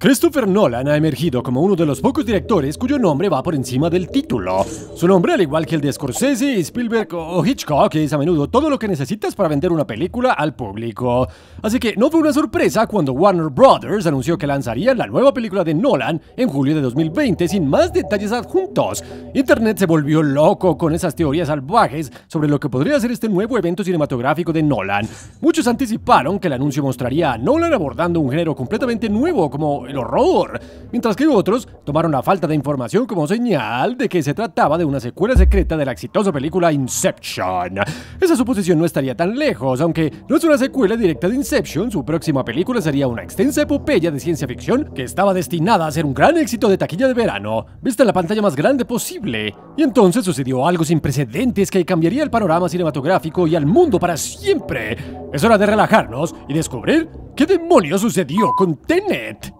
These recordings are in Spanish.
Christopher Nolan ha emergido como uno de los pocos directores cuyo nombre va por encima del título. Su nombre, al igual que el de Scorsese, Spielberg o Hitchcock, es a menudo todo lo que necesitas para vender una película al público. Así que no fue una sorpresa cuando Warner Brothers anunció que lanzaría la nueva película de Nolan en julio de 2020 sin más detalles adjuntos. Internet se volvió loco con esas teorías salvajes sobre lo que podría ser este nuevo evento cinematográfico de Nolan. Muchos anticiparon que el anuncio mostraría a Nolan abordando un género completamente nuevo como el horror, mientras que otros tomaron la falta de información como señal de que se trataba de una secuela secreta de la exitosa película Inception. Esa suposición no estaría tan lejos, aunque no es una secuela directa de Inception, su próxima película sería una extensa epopeya de ciencia ficción que estaba destinada a ser un gran éxito de taquilla de verano, vista en la pantalla más grande posible. Y entonces sucedió algo sin precedentes que cambiaría el panorama cinematográfico y al mundo para siempre. Es hora de relajarnos y descubrir qué demonios sucedió con Tenet.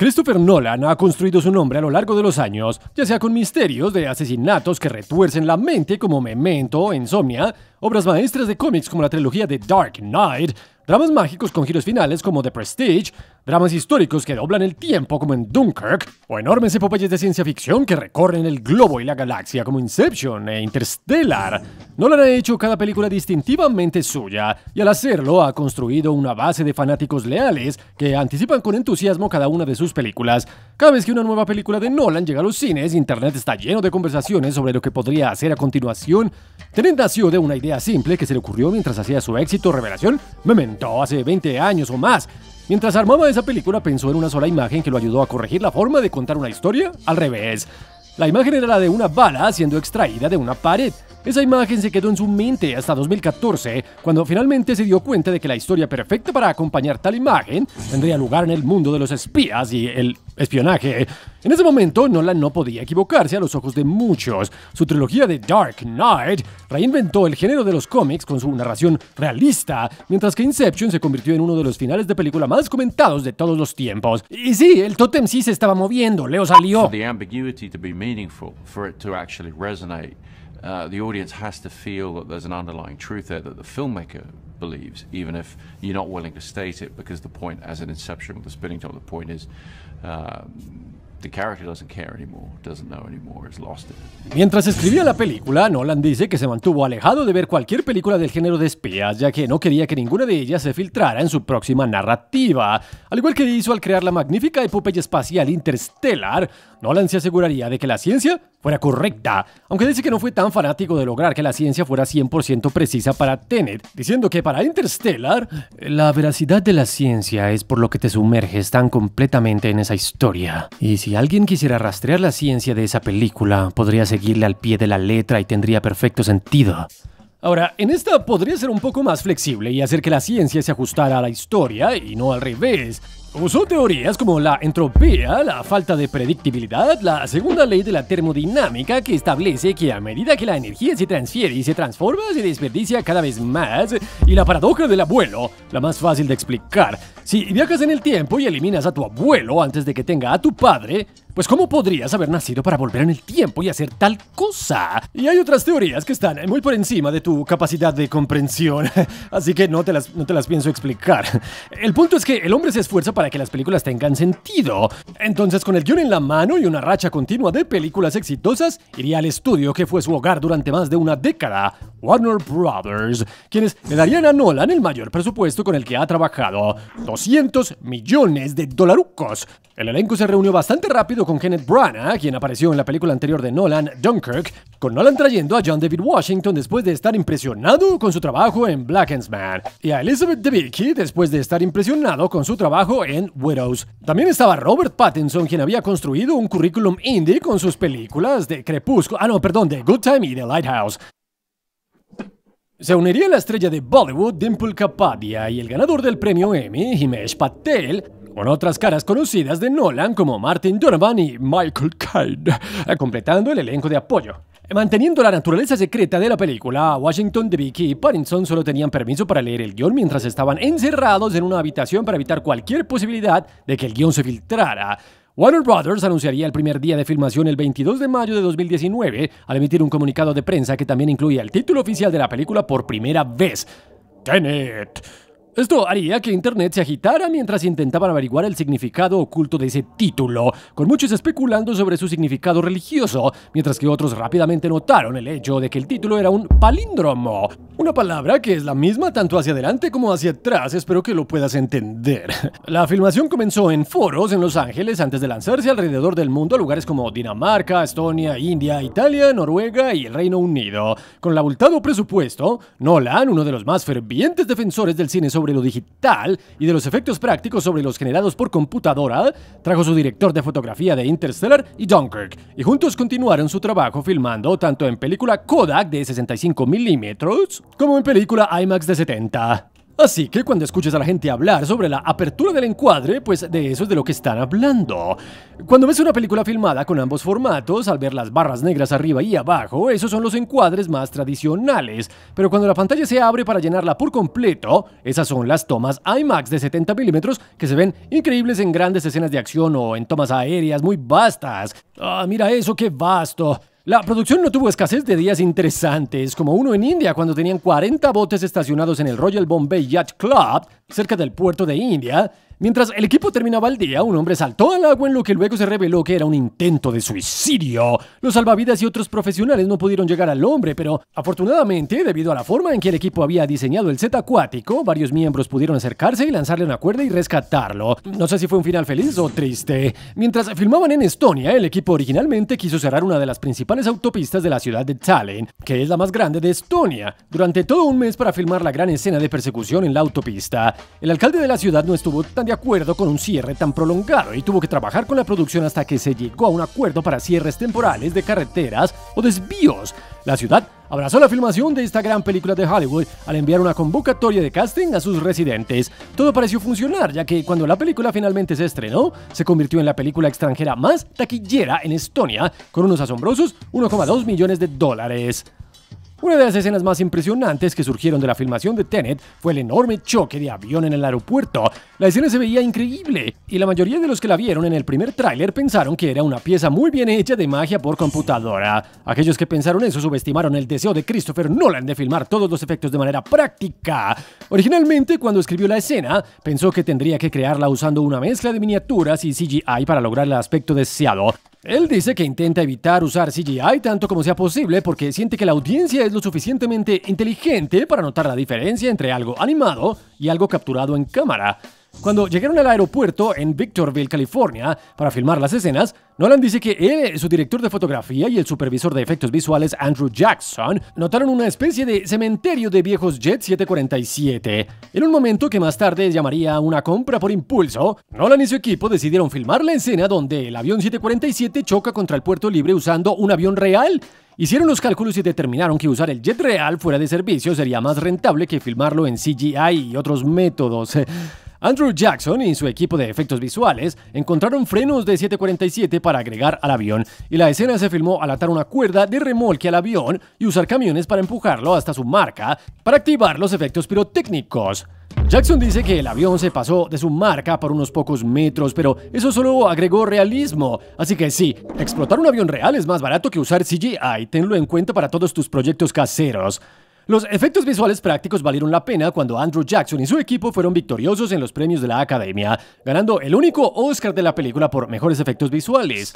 Christopher Nolan ha construido su nombre a lo largo de los años, ya sea con misterios de asesinatos que retuercen la mente como Memento, o Insomnia, obras maestras de cómics como la trilogía de Dark Knight, dramas mágicos con giros finales como The Prestige, dramas históricos que doblan el tiempo como en Dunkirk, o enormes epopeyas de ciencia ficción que recorren el globo y la galaxia como Inception e Interstellar. Nolan ha hecho cada película distintivamente suya, y al hacerlo ha construido una base de fanáticos leales que anticipan con entusiasmo cada una de sus películas. Cada vez que una nueva película de Nolan llega a los cines, Internet está lleno de conversaciones sobre lo que podría hacer a continuación. Tenet nació de una idea simple que se le ocurrió mientras hacía su éxito revelación Memento hace 20 años o más, Mientras armaba esa película pensó en una sola imagen que lo ayudó a corregir la forma de contar una historia al revés. La imagen era la de una bala siendo extraída de una pared. Esa imagen se quedó en su mente hasta 2014, cuando finalmente se dio cuenta de que la historia perfecta para acompañar tal imagen tendría lugar en el mundo de los espías y el espionaje. En ese momento, Nolan no podía equivocarse a los ojos de muchos. Su trilogía de Dark Knight reinventó el género de los cómics con su narración realista, mientras que Inception se convirtió en uno de los finales de película más comentados de todos los tiempos. Y sí, el tótem sí se estaba moviendo, Leo salió uh, the audience has to feel that there's an underlying truth there that the filmmaker believes, even if you're not willing to state it, because the point, as an inception with the spinning top, the point is. Uh, the character doesn't care anymore, doesn't know anymore, Mientras escribía la película, Nolan dice que se mantuvo alejado de ver cualquier película del género de espías, ya que no quería que ninguna de ellas se filtrara en su próxima narrativa. Al igual que hizo al crear la magnífica epopeya espacial Interstellar, Nolan se aseguraría de que la ciencia fuera correcta, aunque dice que no fue tan fanático de lograr que la ciencia fuera 100% precisa para Tenet, diciendo que para Interstellar, la veracidad de la ciencia es por lo que te sumerges tan completamente en esa historia. Y si alguien quisiera rastrear la ciencia de esa película, podría seguirle al pie de la letra y tendría perfecto sentido. Ahora, en esta podría ser un poco más flexible y hacer que la ciencia se ajustara a la historia y no al revés, Usó teorías como la entropía, la falta de predictibilidad, la segunda ley de la termodinámica que establece que a medida que la energía se transfiere y se transforma, se desperdicia cada vez más, y la paradoja del abuelo, la más fácil de explicar. Si viajas en el tiempo y eliminas a tu abuelo antes de que tenga a tu padre, pues ¿cómo podrías haber nacido para volver en el tiempo y hacer tal cosa? Y hay otras teorías que están muy por encima de tu capacidad de comprensión, así que no te las, no te las pienso explicar. El punto es que el hombre se esfuerza para para que las películas tengan sentido. Entonces, con el guión en la mano y una racha continua de películas exitosas, iría al estudio que fue su hogar durante más de una década, Warner Brothers, quienes le darían a Nolan el mayor presupuesto con el que ha trabajado, 200 millones de dolarucos, el elenco se reunió bastante rápido con Kenneth Branagh, quien apareció en la película anterior de Nolan, Dunkirk, con Nolan trayendo a John David Washington después de estar impresionado con su trabajo en Black and White y a Elizabeth Debicki después de estar impresionado con su trabajo en Widows. También estaba Robert Pattinson, quien había construido un currículum indie con sus películas de Crepúsculo, ah no, perdón, de Good Time y de Lighthouse. Se uniría la estrella de Bollywood Dimple Kapadia y el ganador del premio Emmy, Himesh Patel, con otras caras conocidas de Nolan como Martin Donovan y Michael Caine, eh, completando el elenco de apoyo. Manteniendo la naturaleza secreta de la película, Washington, Debicki y Pattinson solo tenían permiso para leer el guión mientras estaban encerrados en una habitación para evitar cualquier posibilidad de que el guión se filtrara. Warner Brothers anunciaría el primer día de filmación el 22 de mayo de 2019 al emitir un comunicado de prensa que también incluía el título oficial de la película por primera vez, Tenet. Esto haría que Internet se agitara mientras intentaban averiguar el significado oculto de ese título, con muchos especulando sobre su significado religioso, mientras que otros rápidamente notaron el hecho de que el título era un palíndromo, una palabra que es la misma tanto hacia adelante como hacia atrás, espero que lo puedas entender. La filmación comenzó en foros en Los Ángeles antes de lanzarse alrededor del mundo a lugares como Dinamarca, Estonia, India, Italia, Noruega y el Reino Unido. Con el abultado presupuesto, Nolan, uno de los más fervientes defensores del cine sobre sobre lo digital y de los efectos prácticos sobre los generados por computadora, trajo su director de fotografía de Interstellar y Dunkirk, y juntos continuaron su trabajo filmando tanto en película Kodak de 65 mm como en película IMAX de 70. Así que cuando escuches a la gente hablar sobre la apertura del encuadre, pues de eso es de lo que están hablando. Cuando ves una película filmada con ambos formatos, al ver las barras negras arriba y abajo, esos son los encuadres más tradicionales. Pero cuando la pantalla se abre para llenarla por completo, esas son las tomas IMAX de 70 milímetros que se ven increíbles en grandes escenas de acción o en tomas aéreas muy vastas. Ah, mira eso, qué vasto. La producción no tuvo escasez de días interesantes, como uno en India cuando tenían 40 botes estacionados en el Royal Bombay Yacht Club, cerca del puerto de India, Mientras el equipo terminaba el día, un hombre saltó al agua en lo que luego se reveló que era un intento de suicidio. Los salvavidas y otros profesionales no pudieron llegar al hombre, pero afortunadamente, debido a la forma en que el equipo había diseñado el set acuático, varios miembros pudieron acercarse y lanzarle una cuerda y rescatarlo. No sé si fue un final feliz o triste. Mientras filmaban en Estonia, el equipo originalmente quiso cerrar una de las principales autopistas de la ciudad de Tallinn, que es la más grande de Estonia, durante todo un mes para filmar la gran escena de persecución en la autopista. El alcalde de la ciudad no estuvo tan acuerdo con un cierre tan prolongado y tuvo que trabajar con la producción hasta que se llegó a un acuerdo para cierres temporales de carreteras o desvíos. La ciudad abrazó la filmación de esta gran película de Hollywood al enviar una convocatoria de casting a sus residentes. Todo pareció funcionar, ya que cuando la película finalmente se estrenó, se convirtió en la película extranjera más taquillera en Estonia, con unos asombrosos 1,2 millones de dólares. Una de las escenas más impresionantes que surgieron de la filmación de Tenet fue el enorme choque de avión en el aeropuerto. La escena se veía increíble, y la mayoría de los que la vieron en el primer tráiler pensaron que era una pieza muy bien hecha de magia por computadora. Aquellos que pensaron eso subestimaron el deseo de Christopher Nolan de filmar todos los efectos de manera práctica. Originalmente, cuando escribió la escena, pensó que tendría que crearla usando una mezcla de miniaturas y CGI para lograr el aspecto deseado. Él dice que intenta evitar usar CGI tanto como sea posible porque siente que la audiencia es lo suficientemente inteligente para notar la diferencia entre algo animado y algo capturado en cámara. Cuando llegaron al aeropuerto en Victorville, California, para filmar las escenas, Nolan dice que él, su director de fotografía y el supervisor de efectos visuales Andrew Jackson notaron una especie de cementerio de viejos Jet 747. En un momento que más tarde llamaría una compra por impulso, Nolan y su equipo decidieron filmar la escena donde el avión 747 choca contra el puerto libre usando un avión real. Hicieron los cálculos y determinaron que usar el jet real fuera de servicio sería más rentable que filmarlo en CGI y otros métodos. Andrew Jackson y su equipo de efectos visuales encontraron frenos de 747 para agregar al avión y la escena se filmó al atar una cuerda de remolque al avión y usar camiones para empujarlo hasta su marca para activar los efectos pirotécnicos. Jackson dice que el avión se pasó de su marca por unos pocos metros, pero eso solo agregó realismo. Así que sí, explotar un avión real es más barato que usar CGI, tenlo en cuenta para todos tus proyectos caseros. Los efectos visuales prácticos valieron la pena cuando Andrew Jackson y su equipo fueron victoriosos en los premios de la Academia, ganando el único Oscar de la película por mejores efectos visuales.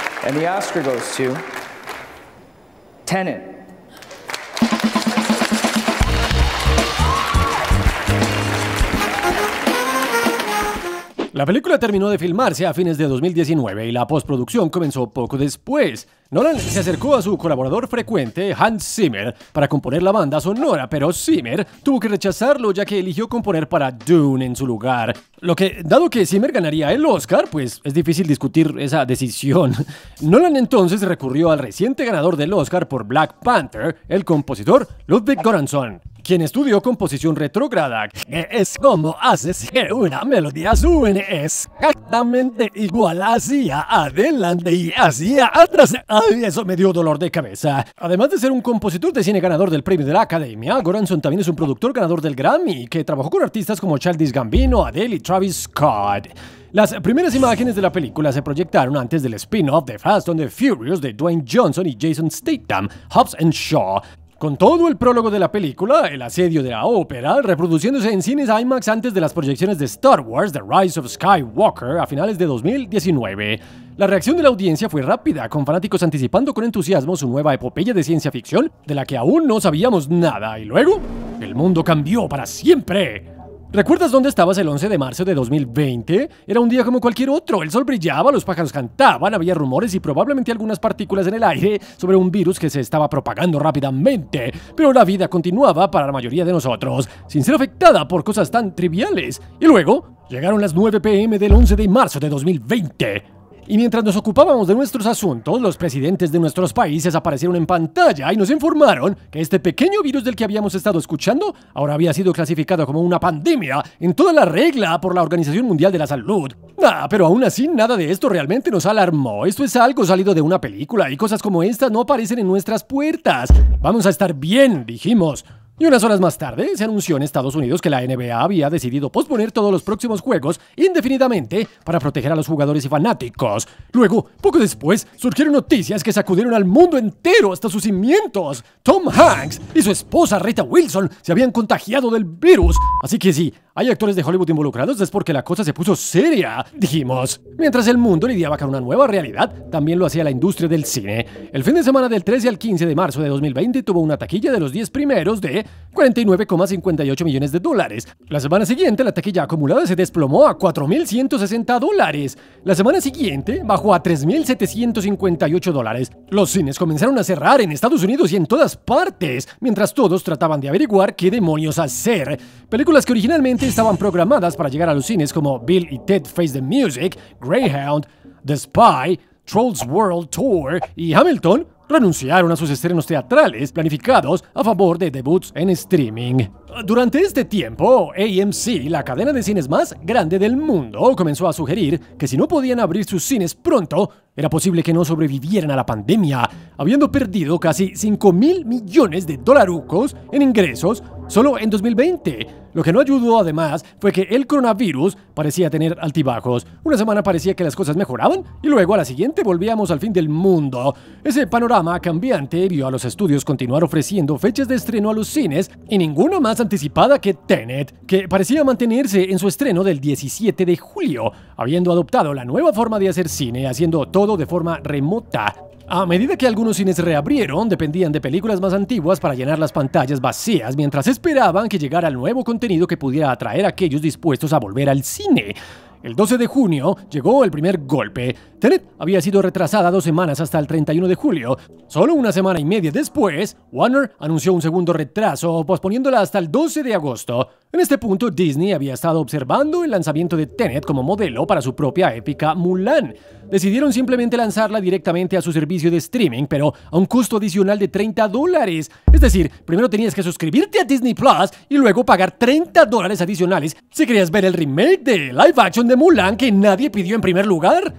La película terminó de filmarse a fines de 2019 y la postproducción comenzó poco después. Nolan se acercó a su colaborador frecuente, Hans Zimmer, para componer la banda sonora, pero Zimmer tuvo que rechazarlo ya que eligió componer para Dune en su lugar. Lo que, dado que Zimmer ganaría el Oscar, pues es difícil discutir esa decisión. Nolan entonces recurrió al reciente ganador del Oscar por Black Panther, el compositor Ludwig Göransson. Quien estudió composición retrógrada es como haces que una melodía suene exactamente igual hacia adelante y hacia atrás. Ay, eso me dio dolor de cabeza. Además de ser un compositor de cine ganador del premio de la Academia, Goranson también es un productor ganador del Grammy que trabajó con artistas como Childish Gambino, Adele y Travis Scott. Las primeras imágenes de la película se proyectaron antes del spin-off de Fast and the Furious de Dwayne Johnson y Jason Statham, Hobbs and Shaw, con todo el prólogo de la película, el asedio de la ópera, reproduciéndose en cines IMAX antes de las proyecciones de Star Wars The Rise of Skywalker a finales de 2019. La reacción de la audiencia fue rápida, con fanáticos anticipando con entusiasmo su nueva epopeya de ciencia ficción de la que aún no sabíamos nada. Y luego, el mundo cambió para siempre. ¿Recuerdas dónde estabas el 11 de marzo de 2020? Era un día como cualquier otro. El sol brillaba, los pájaros cantaban, había rumores y probablemente algunas partículas en el aire sobre un virus que se estaba propagando rápidamente. Pero la vida continuaba para la mayoría de nosotros, sin ser afectada por cosas tan triviales. Y luego, llegaron las 9 pm del 11 de marzo de 2020. Y mientras nos ocupábamos de nuestros asuntos, los presidentes de nuestros países aparecieron en pantalla y nos informaron que este pequeño virus del que habíamos estado escuchando ahora había sido clasificado como una pandemia en toda la regla por la Organización Mundial de la Salud. Ah, pero aún así nada de esto realmente nos alarmó. Esto es algo salido de una película y cosas como estas no aparecen en nuestras puertas. Vamos a estar bien, dijimos. Y unas horas más tarde se anunció en Estados Unidos que la NBA había decidido posponer todos los próximos juegos indefinidamente para proteger a los jugadores y fanáticos. Luego, poco después, surgieron noticias que sacudieron al mundo entero hasta sus cimientos. Tom Hanks y su esposa Rita Wilson se habían contagiado del virus, así que sí, hay actores de Hollywood involucrados es porque la cosa se puso seria, dijimos. Mientras el mundo lidiaba con una nueva realidad, también lo hacía la industria del cine. El fin de semana del 13 al 15 de marzo de 2020 tuvo una taquilla de los 10 primeros de 49,58 millones de dólares. La semana siguiente la taquilla acumulada se desplomó a 4.160 dólares. La semana siguiente bajó a 3.758 dólares. Los cines comenzaron a cerrar en Estados Unidos y en todas partes, mientras todos trataban de averiguar qué demonios hacer. Películas que originalmente estaban programadas para llegar a los cines como Bill y Ted Face the Music, Greyhound, The Spy, Trolls World Tour y Hamilton, renunciaron a sus estrenos teatrales planificados a favor de debuts en streaming. Durante este tiempo, AMC, la cadena de cines más grande del mundo, comenzó a sugerir que si no podían abrir sus cines pronto, era posible que no sobrevivieran a la pandemia, habiendo perdido casi 5 mil millones de dolarucos en ingresos solo en 2020. Lo que no ayudó además fue que el coronavirus parecía tener altibajos. Una semana parecía que las cosas mejoraban y luego a la siguiente volvíamos al fin del mundo. Ese panorama cambiante vio a los estudios continuar ofreciendo fechas de estreno a los cines y ninguna más anticipada que Tenet, que parecía mantenerse en su estreno del 17 de julio, habiendo adoptado la nueva forma de hacer cine, haciendo todo de forma remota. A medida que algunos cines reabrieron, dependían de películas más antiguas para llenar las pantallas vacías, mientras esperaban que llegara el nuevo contenido que pudiera atraer a aquellos dispuestos a volver al cine. El 12 de junio llegó el primer golpe. Tenet había sido retrasada dos semanas hasta el 31 de julio. Solo una semana y media después, Warner anunció un segundo retraso, posponiéndola hasta el 12 de agosto. En este punto, Disney había estado observando el lanzamiento de Tenet como modelo para su propia épica Mulan. Decidieron simplemente lanzarla directamente a su servicio de streaming, pero a un costo adicional de 30 dólares. Es decir, primero tenías que suscribirte a Disney Plus y luego pagar 30 dólares adicionales si querías ver el remake de live action de Mulan que nadie pidió en primer lugar.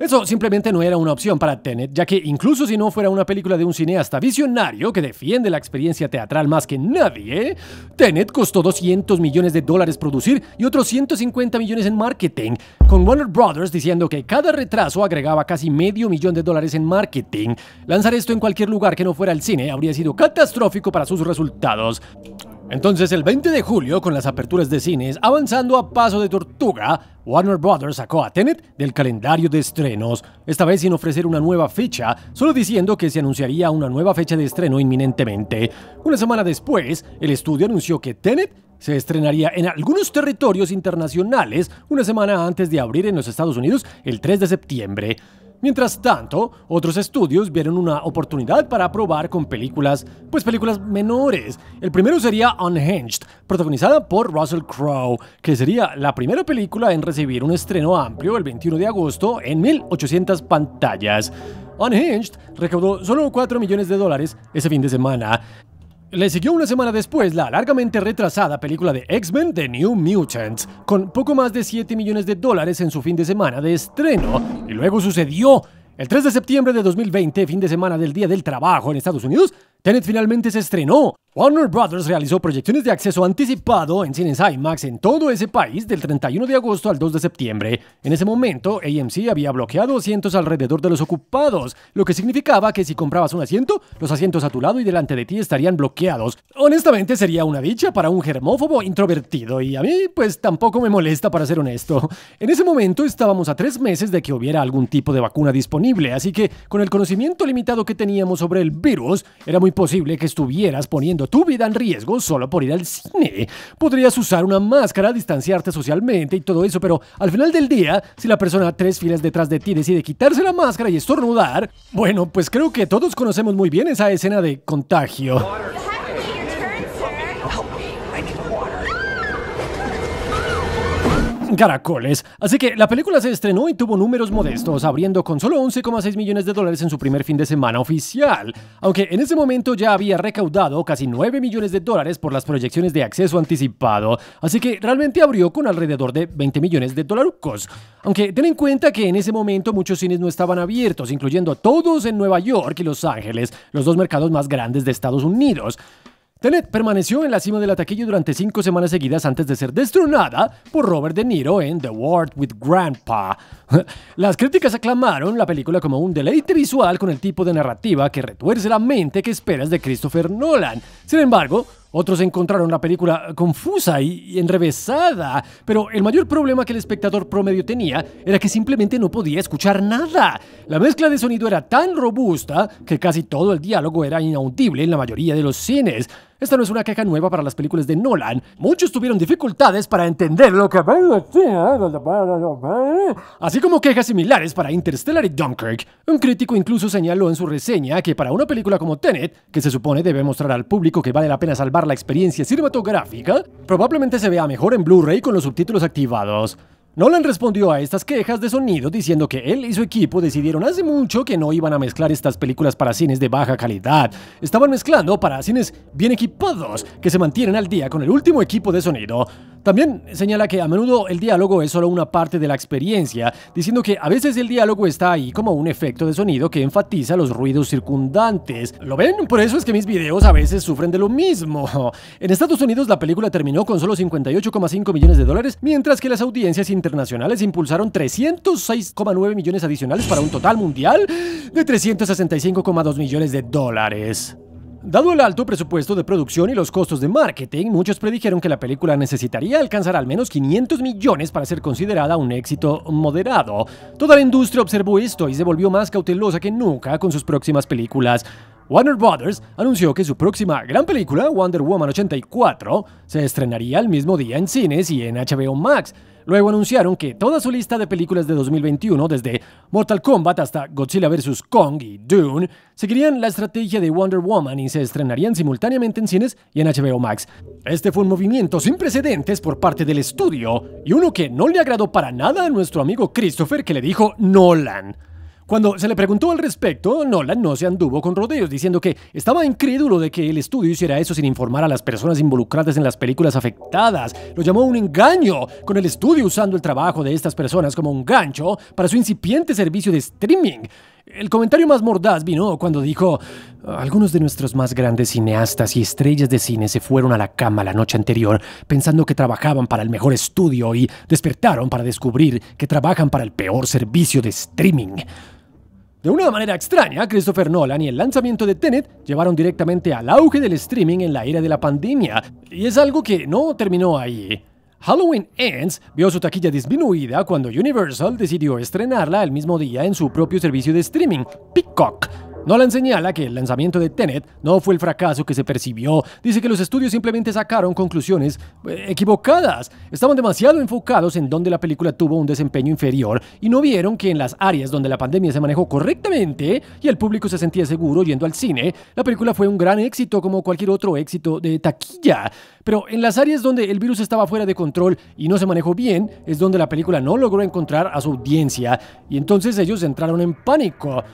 Eso simplemente no era una opción para Tenet, ya que incluso si no fuera una película de un cineasta visionario que defiende la experiencia teatral más que nadie, Tenet costó 200 millones de dólares producir y otros 150 millones en marketing, con Warner Brothers diciendo que cada retraso agregaba casi medio millón de dólares en marketing. Lanzar esto en cualquier lugar que no fuera el cine habría sido catastrófico para sus resultados. Entonces, el 20 de julio, con las aperturas de cines avanzando a paso de tortuga, Warner Bros. sacó a Tenet del calendario de estrenos, esta vez sin ofrecer una nueva fecha, solo diciendo que se anunciaría una nueva fecha de estreno inminentemente. Una semana después, el estudio anunció que Tenet se estrenaría en algunos territorios internacionales una semana antes de abrir en los Estados Unidos el 3 de septiembre. Mientras tanto, otros estudios vieron una oportunidad para probar con películas, pues películas menores. El primero sería Unhinged, protagonizada por Russell Crowe, que sería la primera película en recibir un estreno amplio el 21 de agosto en 1800 pantallas. Unhinged recaudó solo 4 millones de dólares ese fin de semana. Le siguió una semana después la largamente retrasada película de X-Men The New Mutants, con poco más de 7 millones de dólares en su fin de semana de estreno, y luego sucedió el 3 de septiembre de 2020, fin de semana del Día del Trabajo en Estados Unidos, Tenet finalmente se estrenó. Warner Brothers realizó proyecciones de acceso anticipado en cines IMAX en todo ese país del 31 de agosto al 2 de septiembre. En ese momento, AMC había bloqueado asientos alrededor de los ocupados, lo que significaba que si comprabas un asiento, los asientos a tu lado y delante de ti estarían bloqueados. Honestamente, sería una dicha para un germófobo introvertido y a mí, pues tampoco me molesta para ser honesto. En ese momento estábamos a tres meses de que hubiera algún tipo de vacuna disponible así que con el conocimiento limitado que teníamos sobre el virus, era muy posible que estuvieras poniendo tu vida en riesgo solo por ir al cine. Podrías usar una máscara, distanciarte socialmente y todo eso, pero al final del día, si la persona a tres filas detrás de ti decide quitarse la máscara y estornudar, bueno, pues creo que todos conocemos muy bien esa escena de contagio. Caracoles. Así que la película se estrenó y tuvo números modestos, abriendo con solo 11,6 millones de dólares en su primer fin de semana oficial, aunque en ese momento ya había recaudado casi 9 millones de dólares por las proyecciones de acceso anticipado, así que realmente abrió con alrededor de 20 millones de dolarucos. Aunque ten en cuenta que en ese momento muchos cines no estaban abiertos, incluyendo todos en Nueva York y Los Ángeles, los dos mercados más grandes de Estados Unidos. Tenet permaneció en la cima del la taquilla durante cinco semanas seguidas antes de ser destronada por Robert De Niro en The world with Grandpa. Las críticas aclamaron la película como un deleite visual con el tipo de narrativa que retuerce la mente que esperas de Christopher Nolan. Sin embargo, otros encontraron la película confusa y enrevesada, pero el mayor problema que el espectador promedio tenía era que simplemente no podía escuchar nada. La mezcla de sonido era tan robusta que casi todo el diálogo era inaudible en la mayoría de los cines. Esta no es una queja nueva para las películas de Nolan. Muchos tuvieron dificultades para entender lo que... Así como quejas similares para Interstellar y Dunkirk. Un crítico incluso señaló en su reseña que para una película como Tenet, que se supone debe mostrar al público que vale la pena salvar la experiencia cinematográfica, probablemente se vea mejor en Blu-ray con los subtítulos activados. Nolan respondió a estas quejas de sonido diciendo que él y su equipo decidieron hace mucho que no iban a mezclar estas películas para cines de baja calidad. Estaban mezclando para cines bien equipados, que se mantienen al día con el último equipo de sonido. También señala que a menudo el diálogo es solo una parte de la experiencia, diciendo que a veces el diálogo está ahí como un efecto de sonido que enfatiza los ruidos circundantes. ¿Lo ven? Por eso es que mis videos a veces sufren de lo mismo. En Estados Unidos la película terminó con solo 58,5 millones de dólares, mientras que las audiencias internacionales impulsaron 306,9 millones adicionales para un total mundial de 365,2 millones de dólares. Dado el alto presupuesto de producción y los costos de marketing, muchos predijeron que la película necesitaría alcanzar al menos 500 millones para ser considerada un éxito moderado. Toda la industria observó esto y se volvió más cautelosa que nunca con sus próximas películas. Warner Brothers anunció que su próxima gran película, Wonder Woman 84, se estrenaría el mismo día en cines y en HBO Max, Luego anunciaron que toda su lista de películas de 2021, desde Mortal Kombat hasta Godzilla vs. Kong y Dune, seguirían la estrategia de Wonder Woman y se estrenarían simultáneamente en cines y en HBO Max. Este fue un movimiento sin precedentes por parte del estudio y uno que no le agradó para nada a nuestro amigo Christopher que le dijo Nolan. Cuando se le preguntó al respecto, Nolan no se anduvo con rodeos, diciendo que estaba incrédulo de que el estudio hiciera eso sin informar a las personas involucradas en las películas afectadas. Lo llamó un engaño, con el estudio usando el trabajo de estas personas como un gancho para su incipiente servicio de streaming. El comentario más mordaz vino cuando dijo, algunos de nuestros más grandes cineastas y estrellas de cine se fueron a la cama la noche anterior pensando que trabajaban para el mejor estudio y despertaron para descubrir que trabajan para el peor servicio de streaming. De una manera extraña, Christopher Nolan y el lanzamiento de Tenet llevaron directamente al auge del streaming en la era de la pandemia, y es algo que no terminó ahí. Halloween Ends vio su taquilla disminuida cuando Universal decidió estrenarla el mismo día en su propio servicio de streaming, Peacock, Nolan señala que el lanzamiento de Tenet no fue el fracaso que se percibió. Dice que los estudios simplemente sacaron conclusiones eh, equivocadas. Estaban demasiado enfocados en donde la película tuvo un desempeño inferior y no vieron que en las áreas donde la pandemia se manejó correctamente y el público se sentía seguro yendo al cine, la película fue un gran éxito como cualquier otro éxito de taquilla. Pero en las áreas donde el virus estaba fuera de control y no se manejó bien, es donde la película no logró encontrar a su audiencia y entonces ellos entraron en pánico.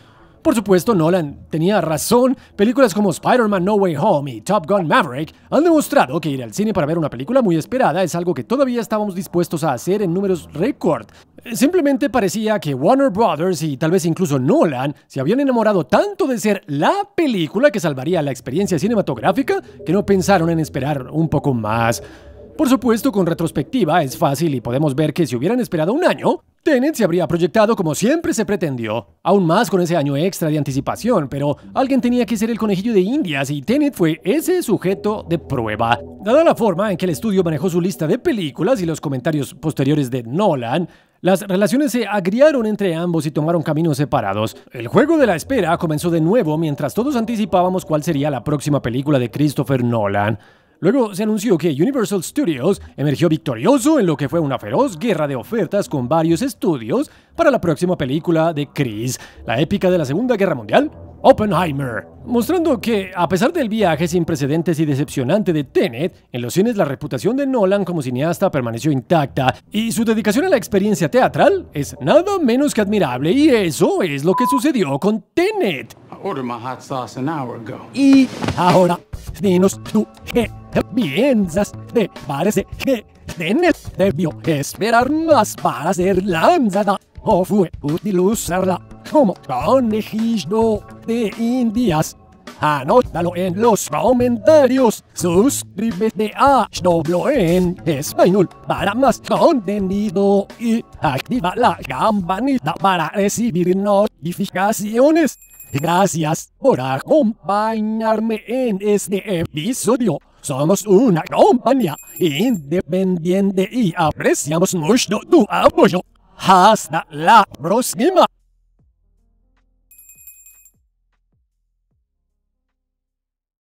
Por supuesto, Nolan tenía razón. Películas como Spider-Man No Way Home y Top Gun Maverick han demostrado que ir al cine para ver una película muy esperada es algo que todavía estábamos dispuestos a hacer en números récord. Simplemente parecía que Warner Bros. y tal vez incluso Nolan se habían enamorado tanto de ser la película que salvaría la experiencia cinematográfica que no pensaron en esperar un poco más. Por supuesto, con retrospectiva es fácil y podemos ver que si hubieran esperado un año, Tenet se habría proyectado como siempre se pretendió, aún más con ese año extra de anticipación, pero alguien tenía que ser el conejillo de Indias y Tenet fue ese sujeto de prueba. Dada la forma en que el estudio manejó su lista de películas y los comentarios posteriores de Nolan, las relaciones se agriaron entre ambos y tomaron caminos separados. El juego de la espera comenzó de nuevo mientras todos anticipábamos cuál sería la próxima película de Christopher Nolan. Luego se anunció que Universal Studios emergió victorioso en lo que fue una feroz guerra de ofertas con varios estudios para la próxima película de Chris, la épica de la Segunda Guerra Mundial, Oppenheimer, mostrando que, a pesar del viaje sin precedentes y decepcionante de Tenet, en los cines la reputación de Nolan como cineasta permaneció intacta y su dedicación a la experiencia teatral es nada menos que admirable y eso es lo que sucedió con Tenet. Y ahora, menos tú, piensas? ¿Te parece que Dennis debió esperar más para ser lanzada o fue útil usarla como conejillo de indias. Anótalo en los comentarios. Suscríbete a Snoblo en español para más contenido y activa la campanita para recibir notificaciones. Gracias por acompañarme en este episodio. Somos una compañía independiente y apreciamos mucho tu apoyo. Hasta la próxima.